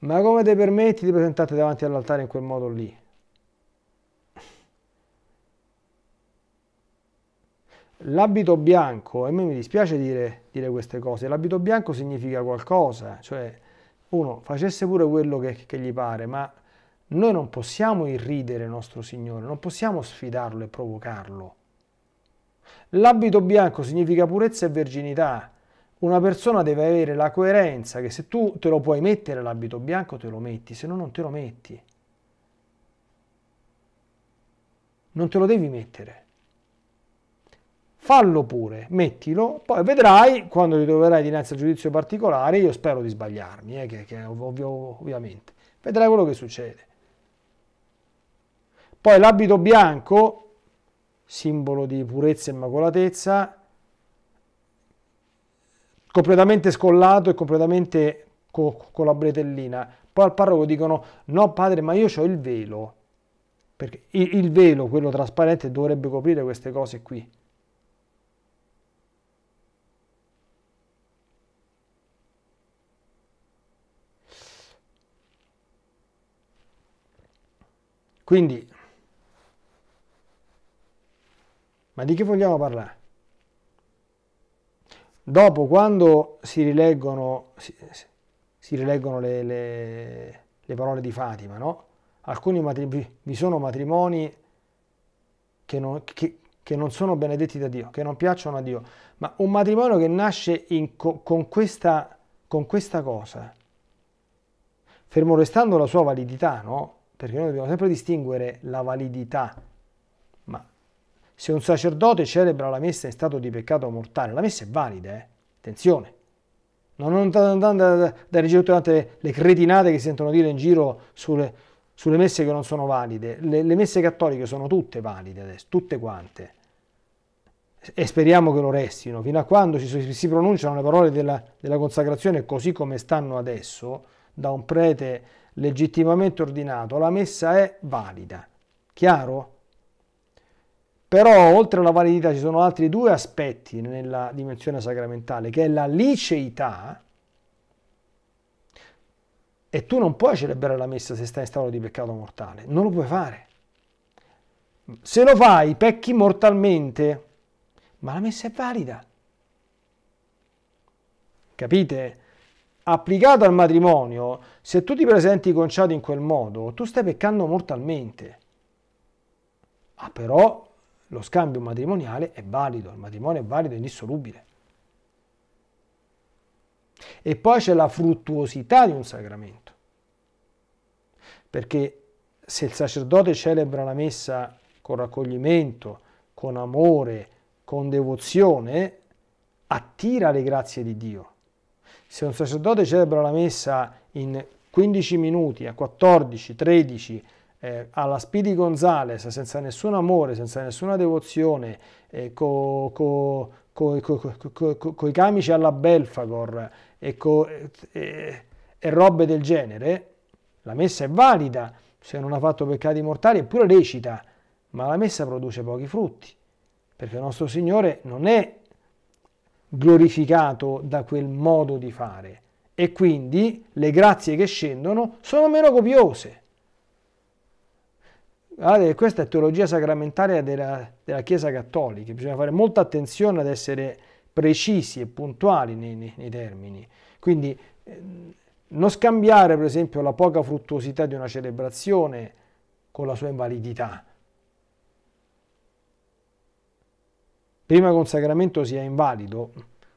Ma come ti permetti di presentarti davanti all'altare in quel modo lì? l'abito bianco, e a me mi dispiace dire, dire queste cose, l'abito bianco significa qualcosa, cioè uno facesse pure quello che, che, gli pare, ma noi non possiamo irridere nostro Signore, non possiamo sfidarlo e provocarlo. L'abito bianco significa purezza e verginità. Una persona deve avere la coerenza che se tu te lo puoi mettere l'abito bianco te lo metti, se no non te lo metti. Non te lo devi mettere fallo pure, mettilo, poi vedrai quando ti troverai dinanzi al giudizio particolare, io spero di sbagliarmi, eh, che, che è ovvio, ovviamente, vedrai quello che succede. Poi l'abito bianco, simbolo di purezza e immacolatezza, completamente scollato e completamente co con la bretellina. Poi al parroco dicono, no padre, ma io ho il velo, perché il, il velo, quello trasparente, dovrebbe coprire queste cose qui. Quindi, ma di che vogliamo parlare? Dopo, quando si rileggono, si, si rileggono le, le, le, parole di Fatima, no? Alcuni matrimoni, vi sono matrimoni che non, che, che non, sono benedetti da Dio, che non piacciono a Dio, ma un matrimonio che nasce in, con, questa, con questa cosa, fermo restando la sua validità, no? perché noi dobbiamo sempre distinguere la validità, ma se un sacerdote celebra la messa in stato di peccato mortale, la messa è valida, eh? attenzione, non andando da reggere tutte le cretinate che sentono dire in giro sulle, sulle messe che non sono valide, le, le messe cattoliche sono tutte valide adesso, tutte quante e speriamo che lo restino, fino a quando si, si pronunciano le parole della, della consacrazione così come stanno adesso, da un prete legittimamente ordinato, la messa è valida. Chiaro? Però oltre alla validità ci sono altri due aspetti nella dimensione sacramentale, che è la liceità, e tu non puoi celebrare la messa se stai in stato di peccato mortale, non lo puoi fare. Se lo fai, pecchi mortalmente, ma la messa è valida. Capite? applicata al matrimonio, se tu ti presenti conciato in quel modo, tu stai peccando mortalmente. Ma ah, però lo scambio matrimoniale è valido, il matrimonio è valido e indissolubile. E poi c'è la fruttuosità di un sacramento. Perché se il sacerdote celebra la messa con raccoglimento, con amore, con devozione, attira le grazie di Dio se un sacerdote celebra la messa in 15 minuti, a 14, 13, eh, alla Speedy Gonzales, senza nessun amore, senza nessuna devozione, eh, con co, co, co, co, i camici alla Belfagor e, e, eh, e robe del genere, la messa è valida se non ha fatto peccati mortali, eppure recita, ma la messa produce pochi frutti, perché il nostro Signore non è glorificato da quel modo di fare e quindi le grazie che scendono sono meno copiose. Guardate, questa è teologia sacramentaria della, della Chiesa Cattolica, bisogna fare molta attenzione ad essere precisi e puntuali nei, nei, nei termini. Quindi ehm, non scambiare per esempio la poca fruttuosità di una celebrazione con la sua invalidità, prima che un sacramento sia invalido,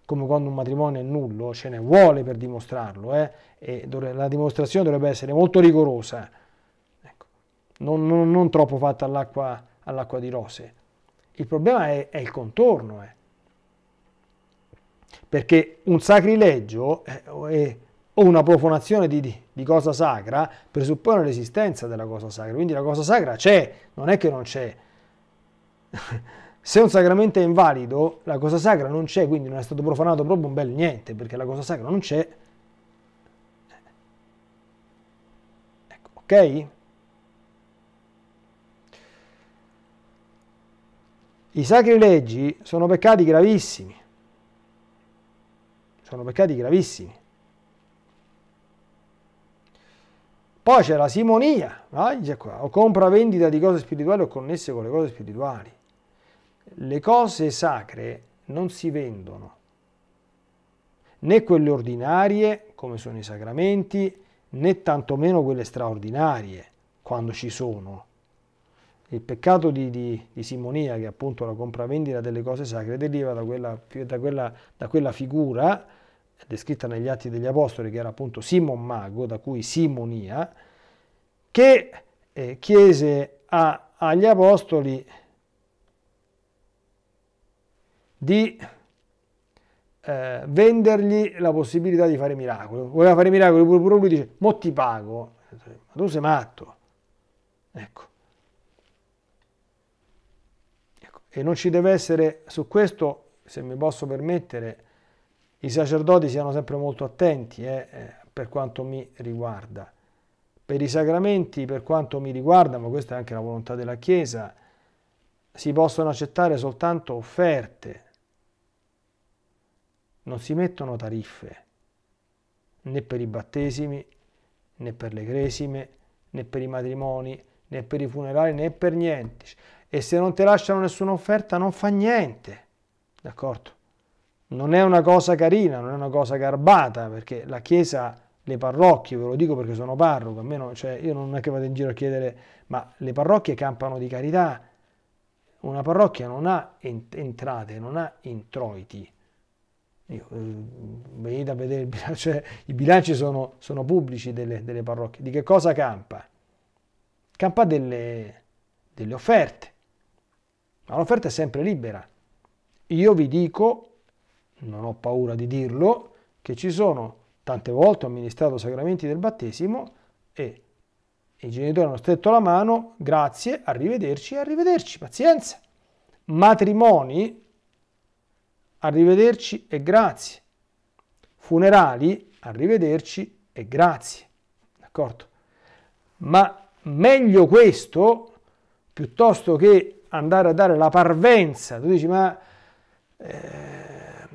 come quando un matrimonio è nullo, ce ne vuole per dimostrarlo, eh? e la dimostrazione dovrebbe essere molto rigorosa, eh. ecco. non, non, non, troppo fatta all'acqua, all di rose. Il problema è, è il contorno, eh. perché un sacrilegio eh, o una profanazione di, di, di cosa sacra presuppone l'esistenza della cosa sacra, quindi la cosa sacra c'è, non è che non c'è. Se un sacramento è invalido, la cosa sacra non c'è, quindi non è stato profanato proprio un bel niente, perché la cosa sacra non c'è. Ecco, ok? I sacrilegi sono peccati gravissimi. Sono peccati gravissimi. Poi c'è la simonia, no? o vendita di cose spirituali o connesse con le cose spirituali. Le cose sacre non si vendono, né quelle ordinarie, come sono i sacramenti, né tantomeno quelle straordinarie, quando ci sono. Il peccato di, di, di simonia, che è appunto la compravendita delle cose sacre, deriva da quella, da quella, da quella figura descritta negli Atti degli Apostoli, che era appunto Simon Mago, da cui simonia, che eh, chiese a, agli Apostoli di eh, vendergli la possibilità di fare miracoli. Voleva fare miracoli, pure, pure lui dice, mo ti pago. Ma tu sei matto. Ecco. ecco. E non ci deve essere, su questo, se mi posso permettere, i sacerdoti siano sempre molto attenti eh, eh per quanto mi riguarda. Per i sacramenti, per quanto mi riguarda, ma questa è anche la volontà della Chiesa, si possono accettare soltanto offerte, non si mettono tariffe né per i battesimi, né per le cresime, né per i matrimoni, né per i funerali, né per niente. E se non ti lasciano nessuna offerta non fa niente, d'accordo? Non è una cosa carina, non è una cosa garbata, perché la Chiesa, le parrocchie, ve lo dico perché sono parroco, almeno cioè, io non è che vado in giro a chiedere, ma le parrocchie campano di carità. Una parrocchia non ha entrate, non ha introiti io, eh, venite a vedere il bilancio, cioè, i bilanci sono, sono pubblici delle, delle, parrocchie. Di che cosa campa? Campa delle, delle offerte, ma l'offerta è sempre libera. Io vi dico, non ho paura di dirlo, che ci sono tante volte ho amministrato sacramenti del battesimo e i genitori hanno stretto la mano, grazie, arrivederci, arrivederci, pazienza. Matrimoni arrivederci e grazie. Funerali, arrivederci e grazie. D'accordo? Ma meglio questo piuttosto che andare a dare la parvenza. Tu dici, ma eh,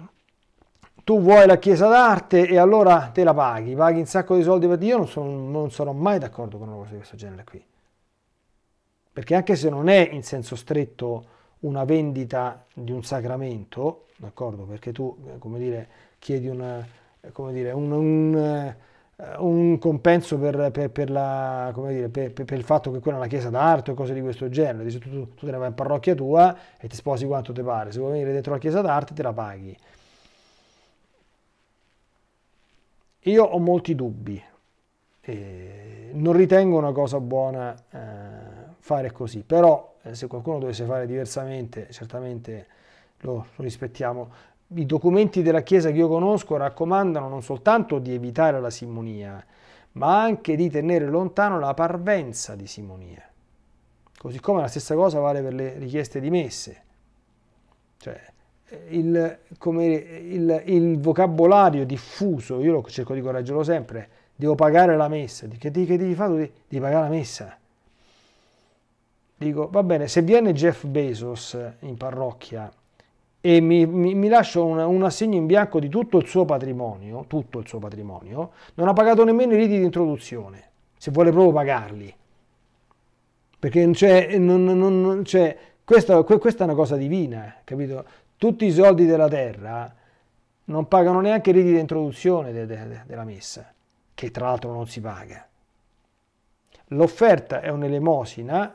tu vuoi la chiesa d'arte e allora te la paghi, paghi un sacco di soldi per te. Io non sono, non sono mai d'accordo con una cosa di questo genere qui. Perché anche se non è in senso stretto una vendita di un sacramento, d'accordo? Perché tu, eh, come dire, chiedi una, eh, come dire, un, un, eh, un compenso per, per, per, la, dire, per, il fatto che quella è una chiesa d'arte o cose di questo genere. Dici, tu, tu te ne vai in parrocchia tua e ti sposi quanto ti pare. Se vuoi venire dentro la chiesa d'arte te la paghi. Io ho molti dubbi. Eh, non ritengo una cosa buona eh, fare così, però eh, se qualcuno dovesse fare diversamente, certamente lo rispettiamo. I documenti della Chiesa che io conosco raccomandano non soltanto di evitare la simonia, ma anche di tenere lontano la parvenza di simonia. Così come la stessa cosa vale per le richieste di messe. Cioè, il, come, il, il vocabolario diffuso, io lo cerco di correggerlo sempre, devo pagare la messa. Che, che, che devi fare? Devi pagare la messa. Dico, va bene, se viene Jeff Bezos in parrocchia e mi, mi, mi lascia un, assegno in bianco di tutto il suo patrimonio, tutto il suo patrimonio, non ha pagato nemmeno i riti di introduzione, se vuole proprio pagarli. Perché cioè, non, non, cioè, questa, questa è una cosa divina, capito? Tutti i soldi della terra non pagano neanche i riti di introduzione de, de, de, della messa, che tra l'altro non si paga. L'offerta è un'elemosina,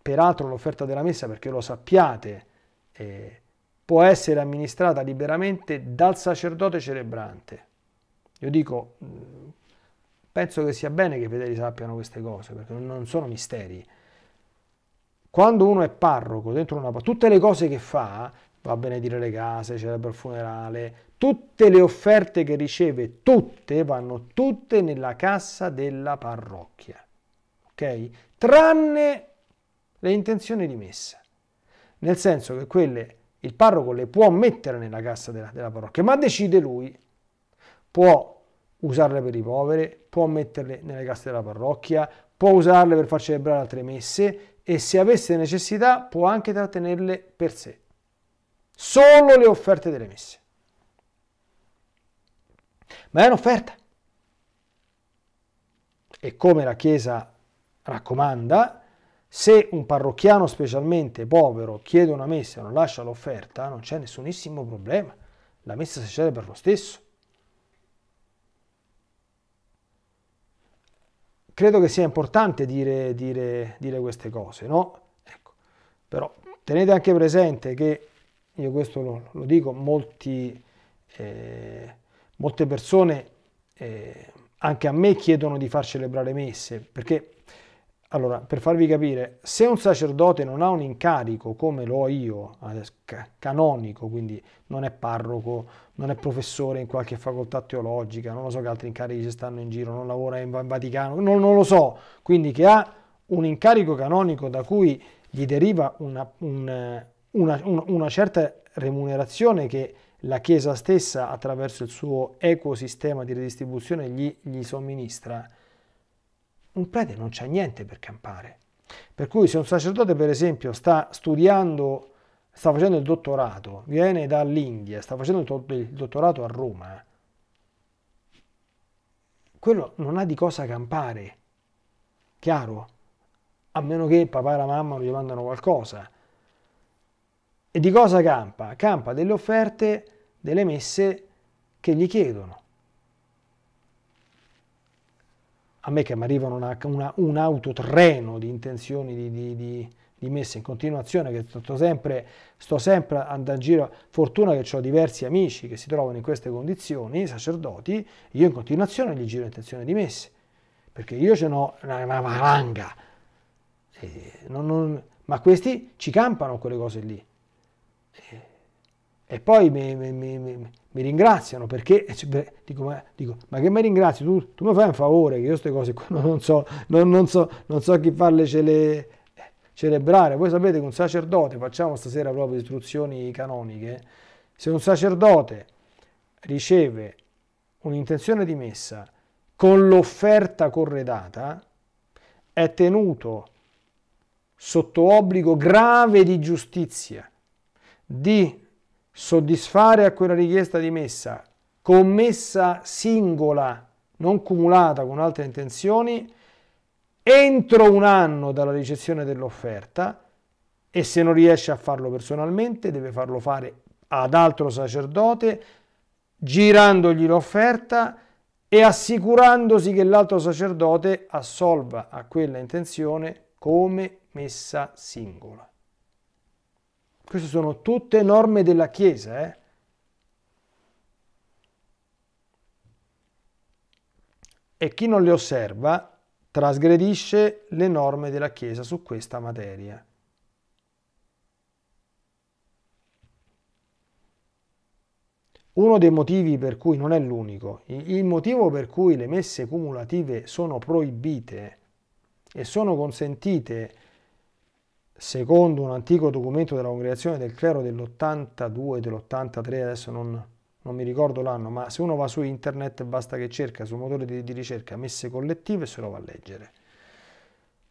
peraltro l'offerta della messa, perché lo sappiate, eh, può essere amministrata liberamente dal sacerdote celebrante. Io dico, mm, penso che sia bene che i fedeli sappiano queste cose, perché non sono misteri. Quando uno è parroco dentro una tutte le cose che fa, va a benedire le case, celebra il funerale, tutte le offerte che riceve, tutte vanno tutte nella cassa della parrocchia. Ok? Tranne le intenzioni di messa. Nel senso che quelle il parroco le può mettere nella cassa della, della parrocchia, ma decide lui. Può usarle per i poveri, può metterle nelle casse della parrocchia, può usarle per far celebrare altre messe e se avesse necessità può anche trattenerle per sé. Solo le offerte delle messe. Ma è un'offerta. E come la Chiesa raccomanda, se un parrocchiano specialmente povero chiede una messa e non lascia l'offerta, non c'è nessunissimo problema. La messa si celebra lo stesso. Credo che sia importante dire, dire, dire queste cose, no? Ecco. Però tenete anche presente che, io questo lo, lo dico, molti, eh, molte persone, eh, anche a me, chiedono di far celebrare messe, perché allora, per farvi capire, se un sacerdote non ha un incarico come lo ho io, eh, canonico, quindi non è parroco, non è professore in qualche facoltà teologica, non lo so che altri incarichi ci stanno in giro, non lavora in Vaticano, non, non lo so, quindi che ha un incarico canonico da cui gli deriva una, un, una, una certa remunerazione che la Chiesa stessa attraverso il suo ecosistema di redistribuzione gli, gli somministra, un prete non c'ha niente per campare. Per cui se un sacerdote, per esempio, sta studiando, sta facendo il dottorato, viene dall'India, sta facendo il dottorato a Roma, quello non ha di cosa campare, chiaro? A meno che il papà e la mamma non gli mandano qualcosa. E di cosa campa? Campa delle offerte, delle messe che gli chiedono. a me che mi arrivano una, una, un autotreno di intenzioni di, di, di, di messa in continuazione, che sto sempre, sto sempre andando in giro, fortuna che ho diversi amici che si trovano in queste condizioni, sacerdoti, io in continuazione gli giro intenzioni di messe, perché io ce n'ho una, una valanga, eh, non, non, ma questi ci campano quelle cose lì. E, eh, e poi mi, mi, mi, mi ringraziano perché eh, cioè, dico, ma, dico, ma, che mi ringrazi? Tu, tu, mi fai un favore, che io queste cose qua non so, non, non, so, non so chi farle cele, celebrare. Voi sapete che un sacerdote, facciamo stasera proprio istruzioni canoniche, se un sacerdote riceve un'intenzione di messa con l'offerta corredata, è tenuto sotto obbligo grave di giustizia, di soddisfare a quella richiesta di messa commessa singola, non cumulata con altre intenzioni, entro un anno dalla ricezione dell'offerta e se non riesce a farlo personalmente deve farlo fare ad altro sacerdote girandogli l'offerta e assicurandosi che l'altro sacerdote assolva a quella intenzione come messa singola. Queste sono tutte norme della Chiesa. Eh? E chi non le osserva trasgredisce le norme della Chiesa su questa materia. Uno dei motivi per cui non è l'unico, il motivo per cui le messe cumulative sono proibite e sono consentite secondo un antico documento della congregazione del clero dell'82 dell'83 adesso non, non, mi ricordo l'anno ma se uno va su internet basta che cerca sul motore di, di ricerca messe collettive e se lo va a leggere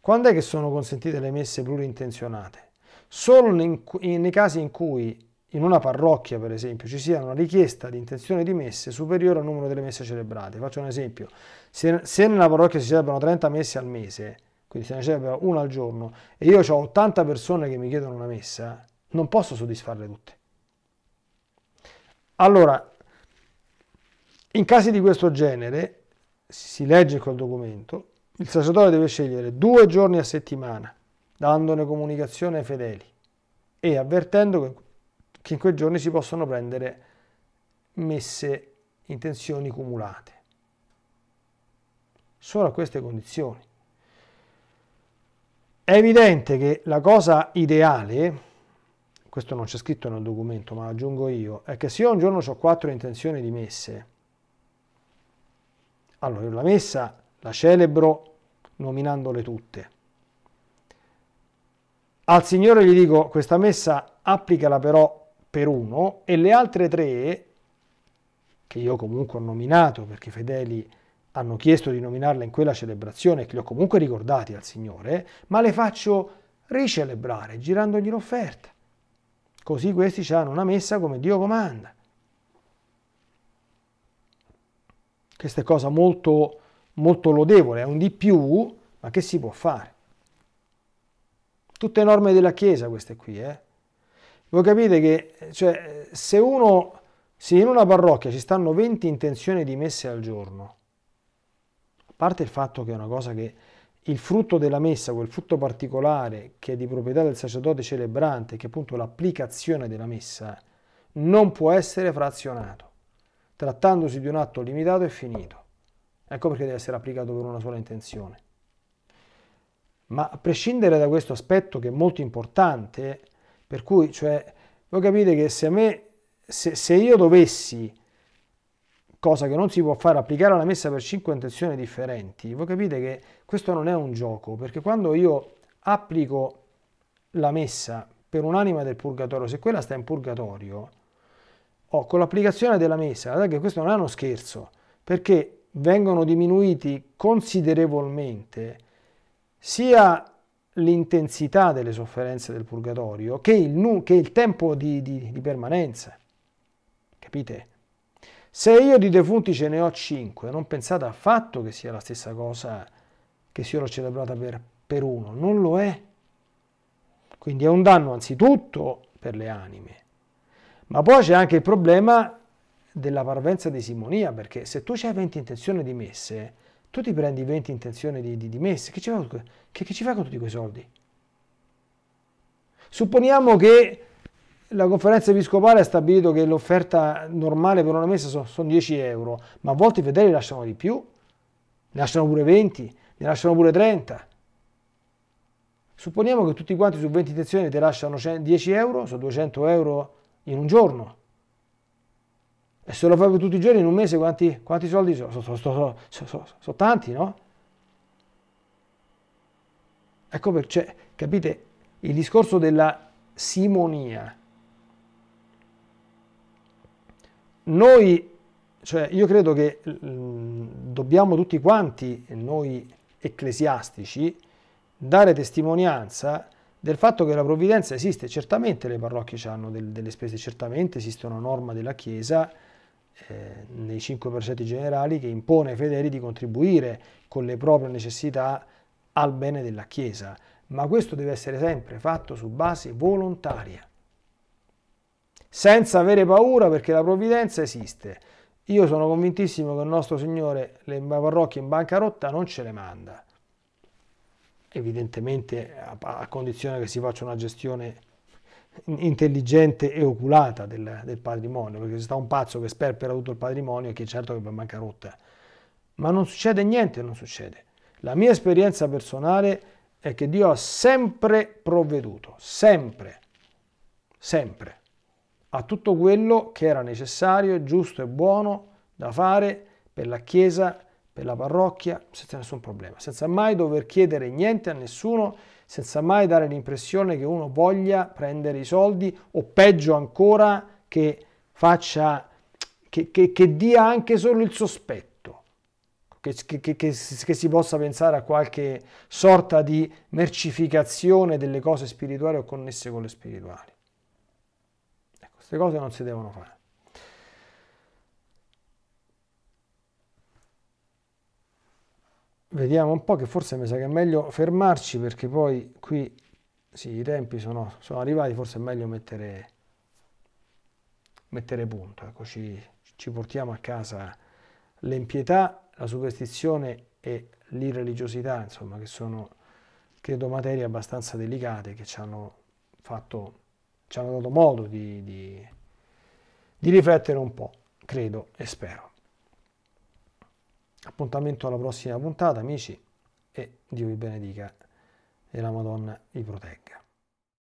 quando è che sono consentite le messe plurintenzionate? solo in, in, nei casi in cui in una parrocchia per esempio ci sia una richiesta di intenzione di messe superiore al numero delle messe celebrate faccio un esempio se, se nella parrocchia si celebrano 30 messe al mese quindi se ne celebra una al giorno, e io ho 80 persone che mi chiedono una messa, non posso soddisfarle tutte. Allora, in casi di questo genere, si legge quel documento, il sacerdote deve scegliere due giorni a settimana, dandone comunicazione ai fedeli e avvertendo che in quei giorni si possono prendere messe intenzioni cumulate. Solo a queste condizioni. È evidente che la cosa ideale, questo non c'è scritto nel documento ma lo aggiungo io, è che se io un giorno ho quattro intenzioni di messe, allora la messa la celebro nominandole tutte. Al Signore gli dico questa messa applicala però per uno e le altre tre, che io comunque ho nominato perché i fedeli hanno chiesto di nominarla in quella celebrazione, che li ho comunque ricordati al Signore, ma le faccio ricelebrare girandogli l'offerta. Così questi ci hanno una messa come Dio comanda. Questa è cosa molto, molto lodevole, è un di più, ma che si può fare? Tutte norme della Chiesa queste qui, eh? Voi capite che cioè, se uno, se in una parrocchia ci stanno 20 intenzioni di messe al giorno, parte il fatto che è una cosa che il frutto della messa, quel frutto particolare che è di proprietà del sacerdote celebrante, che è appunto l'applicazione della messa, non può essere frazionato, trattandosi di un atto limitato e finito. Ecco perché deve essere applicato per una sola intenzione. Ma a prescindere da questo aspetto che è molto importante, per cui, cioè, voi capite che se, me, se, se io dovessi cosa che non si può fare, applicare alla messa per 5 intenzioni differenti, voi capite che questo non è un gioco, perché quando io applico la messa per un'anima del purgatorio, se quella sta in purgatorio, oh, con l'applicazione della messa, guardate che questo non è uno scherzo, perché vengono diminuiti considerevolmente sia l'intensità delle sofferenze del purgatorio che il, che il tempo di, di, di permanenza. Capite? Se io di defunti ce ne ho 5, non pensate affatto che sia la stessa cosa che se io l'ho celebrata per, per uno, non lo è. Quindi è un danno anzitutto per le anime. Ma poi c'è anche il problema della parvenza di simonia, perché se tu hai 20 intenzioni di messe, tu ti prendi 20 intenzioni di, di, di messe, che ci, fai, che, che ci fai con tutti quei soldi? Supponiamo che la conferenza episcopale ha stabilito che l'offerta normale per una messa sono, 10 euro, ma a volte i fedeli lasciano di più, ne lasciano pure 20, ne lasciano pure 30. Supponiamo che tutti quanti su 20 intenzioni ti lasciano 10 euro, sono 200 euro in un giorno. E se lo fai per tutti i giorni in un mese quanti, quanti soldi sono? Sono so, so, so, tanti, no? Ecco perché, cioè, capite, il discorso della simonia Noi, cioè io credo che mm, dobbiamo tutti quanti, noi ecclesiastici, dare testimonianza del fatto che la provvidenza esiste, certamente le parrocchie hanno del, delle spese, certamente esiste una norma della Chiesa eh, nei 5 precetti generali che impone ai fedeli di contribuire con le proprie necessità al bene della Chiesa, ma questo deve essere sempre fatto su base volontaria senza avere paura perché la provvidenza esiste. Io sono convintissimo che il nostro Signore le parrocchie in bancarotta non ce le manda, evidentemente a, condizione che si faccia una gestione intelligente e oculata del, del patrimonio, perché c'è sta un pazzo che sperpera tutto il patrimonio e che certo che va in bancarotta. Ma non succede niente, non succede. La mia esperienza personale è che Dio ha sempre provveduto, sempre, sempre a tutto quello che era necessario, giusto e buono da fare per la Chiesa, per la parrocchia, senza nessun problema, senza mai dover chiedere niente a nessuno, senza mai dare l'impressione che uno voglia prendere i soldi o peggio ancora che faccia, che, che, che dia anche solo il sospetto. Che, che, che, si possa pensare a qualche sorta di mercificazione delle cose spirituali o connesse con le spirituali. Queste cose non si devono fare. Vediamo un po' che forse mi sa che è meglio fermarci perché poi qui sì, i tempi sono, sono arrivati, forse è meglio mettere, mettere punto. Ecco, ci, ci portiamo a casa l'empietà, la superstizione e l'irreligiosità, insomma, che sono credo materie abbastanza delicate che ci hanno fatto ci hanno dato modo di, di, di riflettere un po', credo e spero. Appuntamento alla prossima puntata, amici, e Dio vi benedica e la Madonna vi protegga.